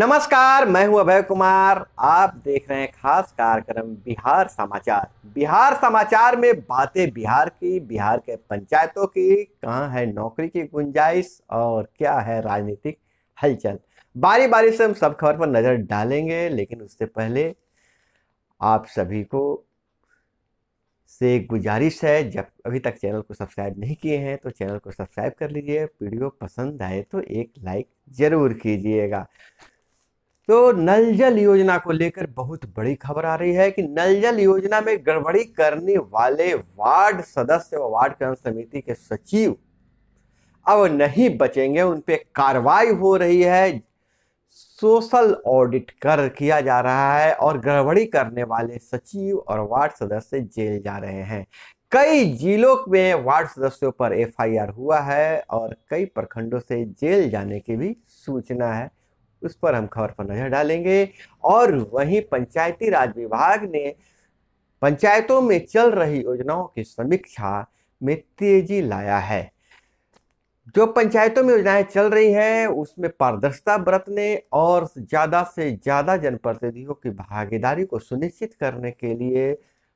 नमस्कार मैं हूं अभय कुमार आप देख रहे हैं खास कार्यक्रम बिहार समाचार बिहार समाचार में बातें बिहार की बिहार के पंचायतों की कहाँ है नौकरी की गुंजाइश और क्या है राजनीतिक हलचल बारी बारी से हम सब खबर पर नज़र डालेंगे लेकिन उससे पहले आप सभी को से गुजारिश है जब अभी तक चैनल को सब्सक्राइब नहीं किए हैं तो चैनल को सब्सक्राइब कर लीजिए वीडियो पसंद आए तो एक लाइक ज़रूर कीजिएगा तो नल जल योजना को लेकर बहुत बड़ी खबर आ रही है कि नल जल योजना में गड़बड़ी करने वाले वार्ड सदस्य व वार्ड कल्याण समिति के सचिव अब नहीं बचेंगे उन पर कार्रवाई हो रही है सोशल ऑडिट कर किया जा रहा है और गड़बड़ी करने वाले सचिव और वार्ड सदस्य जेल जा रहे हैं कई जिलों में वार्ड सदस्यों पर एफआईआर हुआ है और कई प्रखंडों से जेल जाने की भी सूचना है उस पर हम खबर पर नज़र डालेंगे और वहीं पंचायती राज विभाग ने पंचायतों में चल रही योजनाओं की समीक्षा में तेजी लाया है जो पंचायतों में योजनाएं चल रही हैं उसमें पारदर्शिता बरतने और ज़्यादा से ज़्यादा जनप्रतिनिधियों की भागीदारी को सुनिश्चित करने के लिए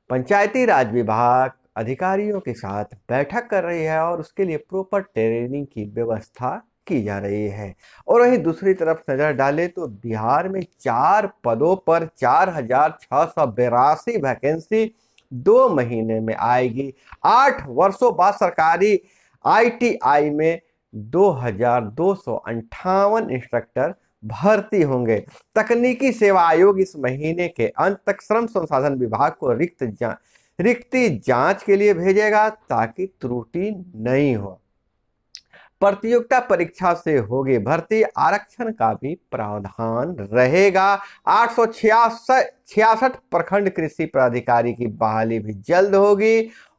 पंचायती राज विभाग अधिकारियों के साथ बैठक कर रही है और उसके लिए प्रॉपर ट्रेनिंग की व्यवस्था की जा रही है और वहीं दूसरी तरफ नज़र डालें तो बिहार में चार पदों पर चार हजार छः सौ बेरासी वैकेंसी दो महीने में आएगी आठ वर्षों बाद सरकारी आईटीआई में दो हजार दो सौ अंठावन इंस्ट्रक्टर भर्ती होंगे तकनीकी सेवा आयोग इस महीने के अंत तक श्रम संसाधन विभाग को रिक्त जा रिक्ति जांच के लिए भेजेगा ताकि त्रुटि नहीं हो प्रतियोगिता परीक्षा से होगी भर्ती आरक्षण का भी प्रावधान रहेगा आठ सौ छियासठ प्रखंड कृषि प्राधिकारी की बहाली भी जल्द होगी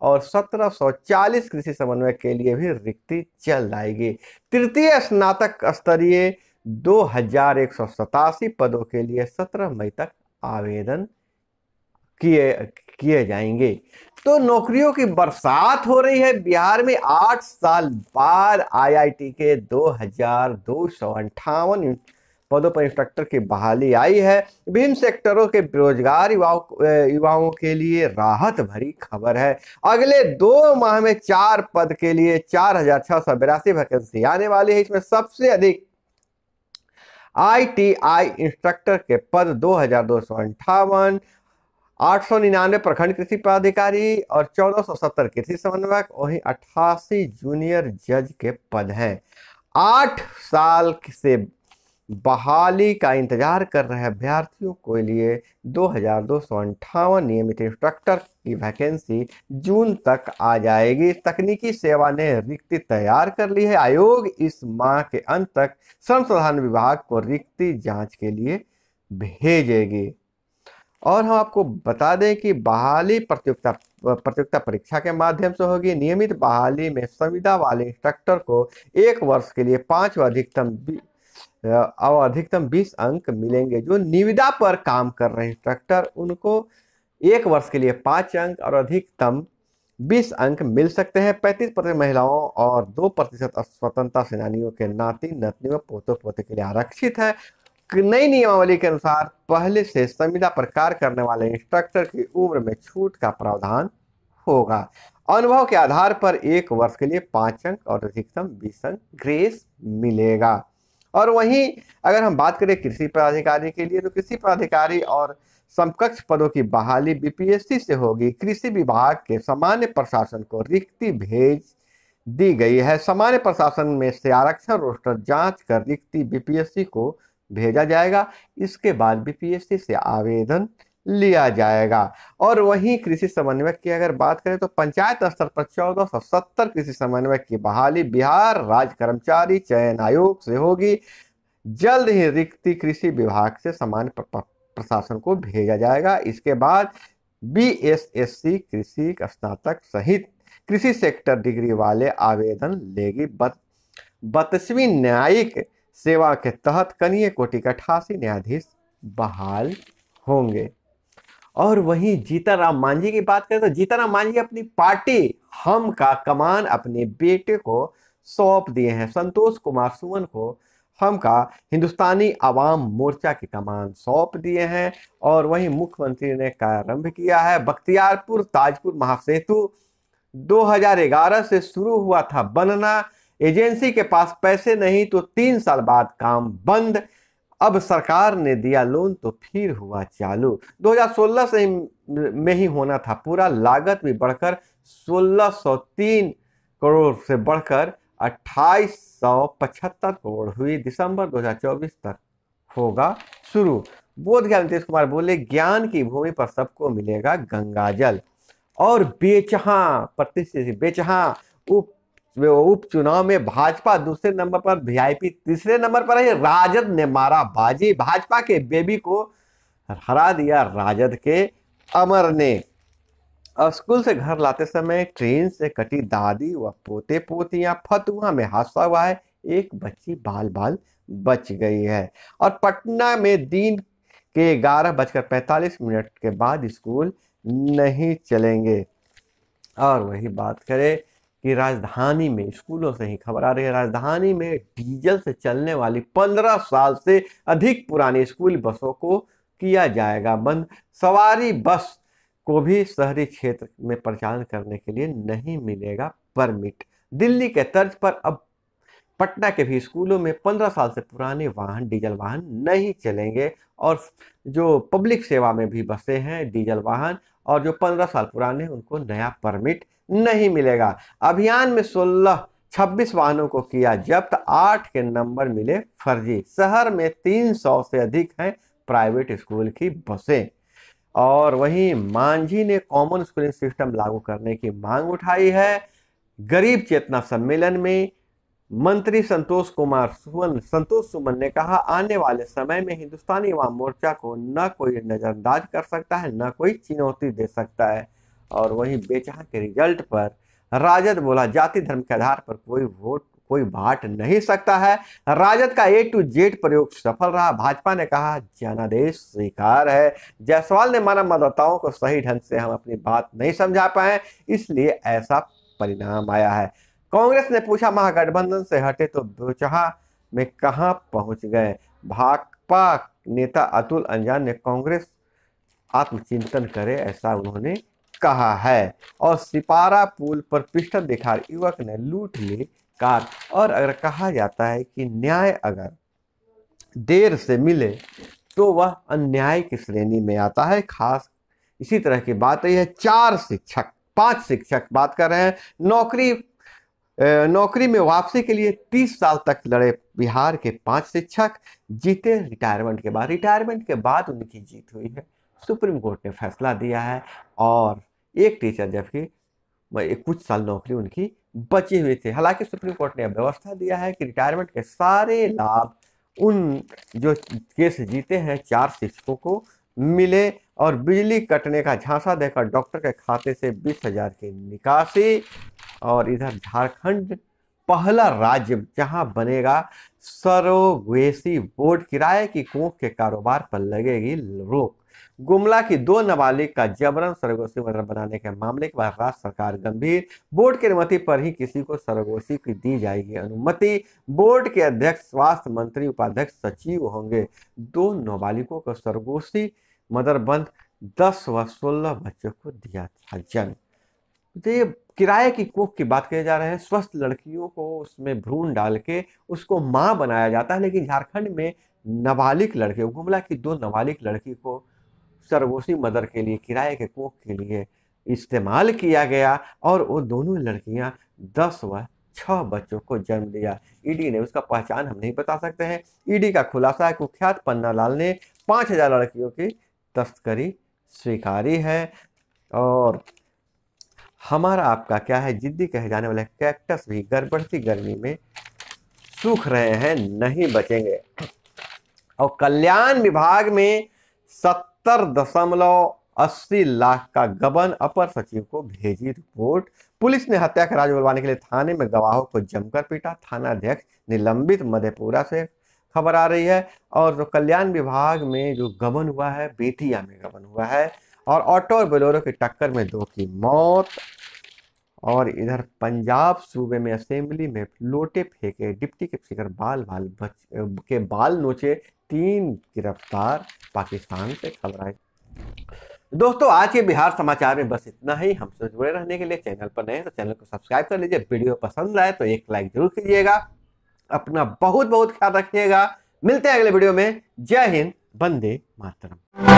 और 1740 कृषि समन्वय के लिए भी रिक्ति जल्द आएगी तृतीय स्नातक स्तरीय दो हजार एक सौ सतासी पदों के लिए सत्रह मई तक आवेदन किए किए जाएंगे तो नौकरियों की बरसात हो रही है बिहार में आठ साल बाद आईआईटी के दो हजार दो सौ अंठावन पदों पर इंस्ट्रक्टर की बहाली आई है विभिन्न सेक्टरों के बेरोजगार युवाओं युवाओं के लिए राहत भरी खबर है अगले दो माह में चार पद के लिए चार हजार छह सौ बिरासी वैकेंसी आने वाली है इसमें सबसे अधिक आईटीआई इंस्ट्रक्टर के पद दो हजार दो सौ अंठावन आठ सौ निन्यानवे प्रखंड कृषि पदाधिकारी और चौदह सौ सत्तर कृषि समन्वयक वहीं अट्ठासी जूनियर जज के पद हैं आठ साल से बहाली का इंतजार कर रहे अभ्यर्थियों के लिए दो हजार दो सौ अंठावन नियमित इंस्ट्रक्टर की वैकेंसी जून तक आ जाएगी तकनीकी सेवा ने रिक्ति तैयार कर ली है आयोग इस माह के अंत तक संसाधन विभाग को रिक्ति जांच के लिए भेजेगी और हम आपको बता दें कि बहाली प्रतियोगिता प्रतियोगिता परीक्षा के माध्यम से होगी नियमित बहाली में संविदा वाले इंस्ट्रक्टर को एक वर्ष के लिए पाँच व अधिकतम और अधिकतम बीस अंक मिलेंगे जो निविदा पर काम कर रहे इंस्ट्रक्टर उनको एक वर्ष के लिए पाँच अंक और अधिकतम बीस अंक मिल सकते हैं पैंतीस प्रतिशत महिलाओं और दो प्रतिशत स्वतंत्रता सेनानियों के नाती व पोतों पोते के लिए आरक्षित है नई नियमावली के अनुसार पहले से संविदा पर कार्य करने वाले इंस्ट्रक्टर की उम्र में छूट का प्रावधान होगा अनुभव के आधार पर एक वर्ष के लिए पांच अंक और अधिकतम बीस अंक ग्रेस मिलेगा और वहीं अगर हम बात करें कृषि पदाधिकारी के लिए तो कृषि पदाधिकारी और समकक्ष पदों की बहाली बीपीएससी से होगी कृषि विभाग के सामान्य प्रशासन को रिक्ति भेज दी गई है सामान्य प्रशासन में से आरक्षण रोस्टर जांच कर रिक्ति बीपीएससी को भेजा जाएगा इसके बाद बीपीएससी से आवेदन लिया जाएगा और वहीं कृषि समन्वयक की अगर बात करें तो पंचायत स्तर पर चौदह सौ सत्तर कृषि समन्वयक की बहाली बिहार राज्य कर्मचारी चयन आयोग से होगी जल्द ही रिक्ति कृषि विभाग से सामान्य प्रशासन को भेजा जाएगा इसके बाद बीएसएससी कृषि स्नातक सहित कृषि सेक्टर डिग्री वाले आवेदन लेगी बतसवी न्यायिक सेवा के तहत कनीय कोटि के अठासी न्यायाधीश बहाल होंगे और वहीं जीताराम मांझी की बात करें तो जीताराम मांझी अपनी पार्टी हम का कमान अपने बेटे को सौंप दिए हैं संतोष कुमार सुमन को हम का हिंदुस्तानी आवाम मोर्चा की कमान सौंप दिए हैं और वहीं मुख्यमंत्री ने प्रारंभ किया है बख्तियारपुर ताजपुर महासेतु 2011 से शुरू हुआ था बनना एजेंसी के पास पैसे नहीं तो तीन साल बाद काम बंद अब सरकार ने दिया लोन तो फिर हुआ चालू 2016 से में ही होना था पूरा लागत भी बढ़कर 1603 करोड़ से बढ़कर अट्ठाईस करोड़ हुई दिसंबर 2024 तक होगा शुरू बोध गया नीतीश कुमार बोले ज्ञान की भूमि पर सबको मिलेगा गंगाजल और बेचहा प्रतिष्ठित बेचहा उप उपचुनाव में भाजपा दूसरे नंबर पर वीआईपी तीसरे नंबर पर है राजद ने मारा बाजी भाजपा के बेबी को हरा दिया राजद के अमर ने स्कूल से घर लाते समय ट्रेन से कटी दादी व पोते पोतियां फतुहा में हादसा हुआ है एक बच्ची बाल बाल बच गई है और पटना में दिन के ग्यारह बजकर पैंतालीस मिनट के बाद स्कूल नहीं चलेंगे और वही बात करें कि राजधानी में स्कूलों से ही खबर आ रही है राजधानी में डीजल से चलने वाली पंद्रह साल से अधिक पुरानी स्कूल बसों को किया जाएगा बंद सवारी बस को भी शहरी क्षेत्र में प्रचालन करने के लिए नहीं मिलेगा परमिट दिल्ली के तर्ज पर अब पटना के भी स्कूलों में पंद्रह साल से पुराने वाहन डीजल वाहन नहीं चलेंगे और जो पब्लिक सेवा में भी बसे हैं डीजल वाहन और जो पंद्रह साल पुराने हैं उनको नया परमिट नहीं मिलेगा अभियान में सोलह छब्बीस वाहनों को किया जब्त आठ के नंबर मिले फर्जी शहर में तीन सौ से अधिक हैं प्राइवेट स्कूल की बसें और वहीं मांझी ने कॉमन स्कूलिंग सिस्टम लागू करने की मांग उठाई है गरीब चेतना सम्मेलन में मंत्री संतोष कुमार सुमन संतोष सुमन ने कहा आने वाले समय में हिंदुस्तानी युवा मोर्चा को न कोई नज़रअंदाज कर सकता है न कोई चुनौती दे सकता है और वहीं बेचहा के रिजल्ट पर राजद बोला जाति धर्म के आधार पर कोई वोट कोई बांट नहीं सकता है राजद का ए टू जेड प्रयोग सफल रहा भाजपा ने कहा जनादेश स्वीकार है जायसवाल ने माना मतदाताओं को सही ढंग से हम अपनी बात नहीं समझा पाए इसलिए ऐसा परिणाम आया है कांग्रेस ने पूछा महागठबंधन से हटे तो दोचहा में कहा पहुंच गए भाकपा नेता अतुल अंजान ने कांग्रेस आत्मचिंतन करे ऐसा उन्होंने कहा है और सिपारा पुल पर पिस्टल दिखा युवक ने लूट ली कार और अगर कहा जाता है कि न्याय अगर देर से मिले तो वह अन्याय की श्रेणी में आता है खास इसी तरह की बात है चार शिक्षक पांच शिक्षक बात कर रहे हैं नौकरी नौकरी में वापसी के लिए 30 साल तक लड़े बिहार के पांच शिक्षक जीते रिटायरमेंट के बाद रिटायरमेंट के बाद उनकी जीत हुई है सुप्रीम कोर्ट ने फैसला दिया है और एक टीचर जबकि कुछ साल नौकरी उनकी बची हुई थी हालांकि सुप्रीम कोर्ट ने व्यवस्था दिया है कि रिटायरमेंट के सारे लाभ उन जो केस जीते हैं चार शिक्षकों को मिले और बिजली कटने का झांसा देकर डॉक्टर के खाते से बीस हजार की निकासी और इधर झारखंड पहला राज्य जहां बनेगा सरोगेसी बोर्ड किराए की कोख के कारोबार पर लगेगी रोक गुमला की दो नाबालिग का जबरन सरगोशी मतलब बनाने के मामले के बाद राज्य सरकार गंभीर बोर्ड की अनुमति पर ही किसी को सरगोशी की दी जाएगी अनुमति बोर्ड के अध्यक्ष स्वास्थ्य मंत्री उपाध्यक्ष सचिव होंगे दो नाबालिगों को सरगोशी मदरबंद दस व सोलह बच्चों को दिया था जन्म तो ये किराए की कोख की बात किए जा रहे हैं स्वस्थ लड़कियों को उसमें भ्रूण डाल के उसको माँ बनाया जाता है लेकिन झारखंड में नाबालिग लड़के गुमला की दो नाबालिग लड़की को सरगोशी मदर के लिए किराए के कोख के लिए इस्तेमाल किया गया और वो दोनों लड़कियां दस व छः बच्चों को जन्म दिया ईडी ने उसका पहचान हम नहीं बता सकते हैं ईडी का खुलासा है कुख्यात पन्ना लाल ने पाँच हज़ार लड़कियों की तस्करी स्वीकारी है और हमारा आपका क्या है जिद्दी कहे जाने वाले कैक्टस भी गड़बड़ती गर्मी में सूख रहे हैं नहीं बचेंगे और कल्याण विभाग में सत्तर दशमलव अस्सी लाख का गबन अपर सचिव को भेजी रिपोर्ट पुलिस ने हत्या का राज बुलवाने के लिए थाने में गवाहों को जमकर पीटा थाना अध्यक्ष निलंबित मधेपुरा से खबर आ रही है और जो कल्याण विभाग में जो गबन हुआ है बेतिया में गबन हुआ है और ऑटो और बोलेरो की टक्कर में दो की मौत और इधर पंजाब सूबे में असेंबली में लोटे फेंके डिप्टी के स्पीकर बाल बाल बच के बाल नोचे तीन गिरफ्तार पाकिस्तान से खबर आई दोस्तों आज के बिहार समाचार में बस इतना ही हमसे जुड़े रहने के लिए चैनल पर नए तो चैनल को सब्सक्राइब कर लीजिए वीडियो पसंद आए तो एक लाइक जरूर कीजिएगा अपना बहुत बहुत ख्याल रखिएगा मिलते हैं अगले वीडियो में जय हिंद बंदे मातरम